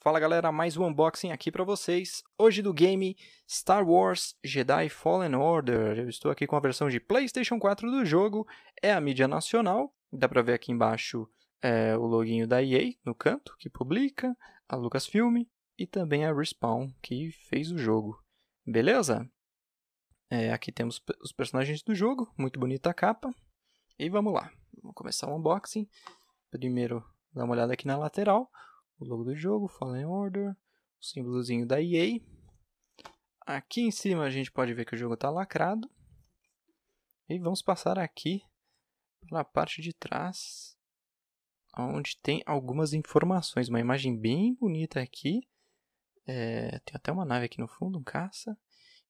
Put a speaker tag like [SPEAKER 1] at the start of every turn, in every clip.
[SPEAKER 1] Fala galera, mais um unboxing aqui para vocês. Hoje do game Star Wars Jedi Fallen Order. Eu estou aqui com a versão de PlayStation 4 do jogo, é a mídia nacional. Dá para ver aqui embaixo é, o loginho da EA no canto, que publica, a Lucasfilm e também a Respawn, que fez o jogo. Beleza? É, aqui temos os personagens do jogo, muito bonita a capa. E vamos lá, vamos começar o unboxing. Primeiro, dá uma olhada aqui na lateral o logo do jogo, Fallen Order, o símbolozinho da EA. Aqui em cima a gente pode ver que o jogo está lacrado. E vamos passar aqui pela parte de trás, onde tem algumas informações. Uma imagem bem bonita aqui. É, tem até uma nave aqui no fundo, um caça.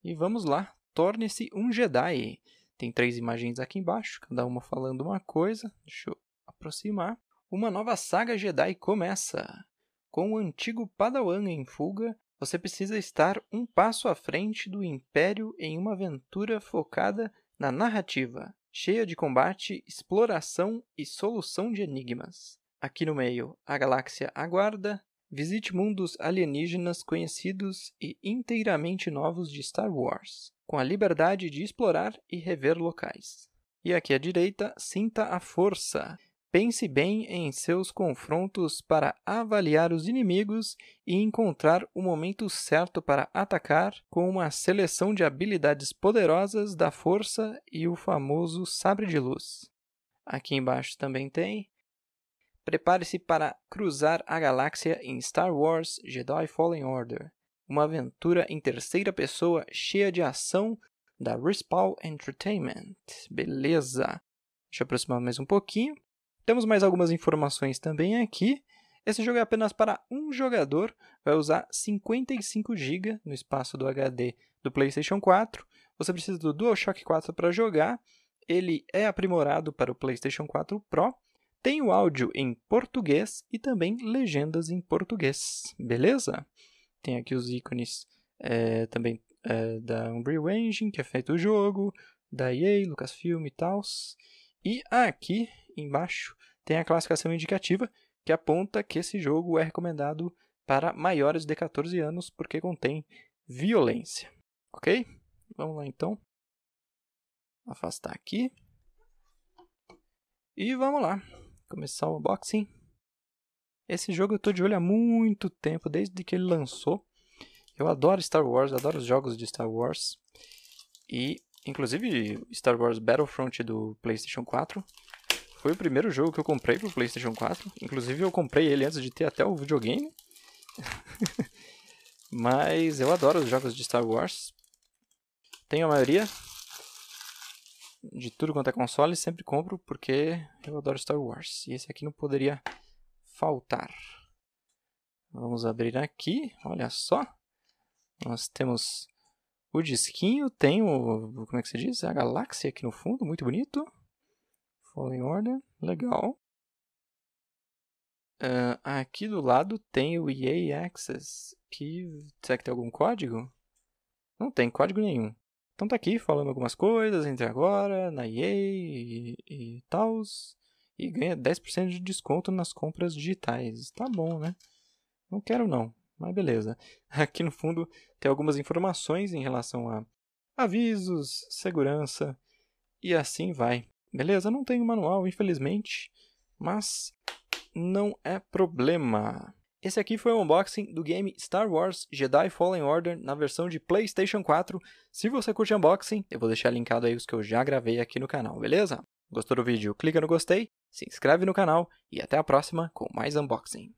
[SPEAKER 1] E vamos lá, torne-se um Jedi. Tem três imagens aqui embaixo, cada uma falando uma coisa. Deixa eu aproximar. Uma nova saga Jedi começa. Com o antigo Padawan em fuga, você precisa estar um passo à frente do Império em uma aventura focada na narrativa, cheia de combate, exploração e solução de enigmas. Aqui no meio, a galáxia aguarda. Visite mundos alienígenas conhecidos e inteiramente novos de Star Wars, com a liberdade de explorar e rever locais. E aqui à direita, sinta a força. Pense bem em seus confrontos para avaliar os inimigos e encontrar o momento certo para atacar com uma seleção de habilidades poderosas da força e o famoso sabre de luz. Aqui embaixo também tem. Prepare-se para cruzar a galáxia em Star Wars Jedi Fallen Order, uma aventura em terceira pessoa cheia de ação da Respawn Entertainment. Beleza! Deixa eu aproximar mais um pouquinho. Temos mais algumas informações também aqui. Esse jogo é apenas para um jogador, vai usar 55 GB no espaço do HD do PlayStation 4. Você precisa do DualShock 4 para jogar. Ele é aprimorado para o PlayStation 4 Pro. Tem o áudio em português e também legendas em português, beleza? Tem aqui os ícones é, também é, da Unreal Engine, que é feito o jogo, da EA, Lucasfilm e tal. E aqui embaixo tem a classificação indicativa, que aponta que esse jogo é recomendado para maiores de 14 anos porque contém violência. Ok? Vamos lá então. Afastar aqui. E vamos lá. Começar o unboxing. Esse jogo eu estou de olho há muito tempo, desde que ele lançou. Eu adoro Star Wars, adoro os jogos de Star Wars. E, inclusive, Star Wars Battlefront do PlayStation 4 foi o primeiro jogo que eu comprei pro PlayStation 4. Inclusive, eu comprei ele antes de ter até o videogame. Mas eu adoro os jogos de Star Wars. Tenho a maioria de tudo quanto é console, sempre compro porque eu adoro Star Wars. E esse aqui não poderia faltar. Vamos abrir aqui, olha só. Nós temos o disquinho, tem o. como é que se diz? A galáxia aqui no fundo, muito bonito. Fallen Order, legal. Uh, aqui do lado tem o EA Access, que... Será que tem algum código? Não tem código nenhum. Então tá aqui falando algumas coisas, entre agora, na EA e, e tals. E ganha 10% de desconto nas compras digitais. Tá bom, né? Não quero não, mas beleza. Aqui no fundo tem algumas informações em relação a avisos, segurança e assim vai. Beleza, não tem manual, infelizmente, mas não é problema. Esse aqui foi o unboxing do game Star Wars Jedi Fallen Order na versão de PlayStation 4. Se você curte unboxing, eu vou deixar linkado aí os que eu já gravei aqui no canal, beleza? Gostou do vídeo? Clica no gostei, se inscreve no canal e até a próxima com mais unboxing.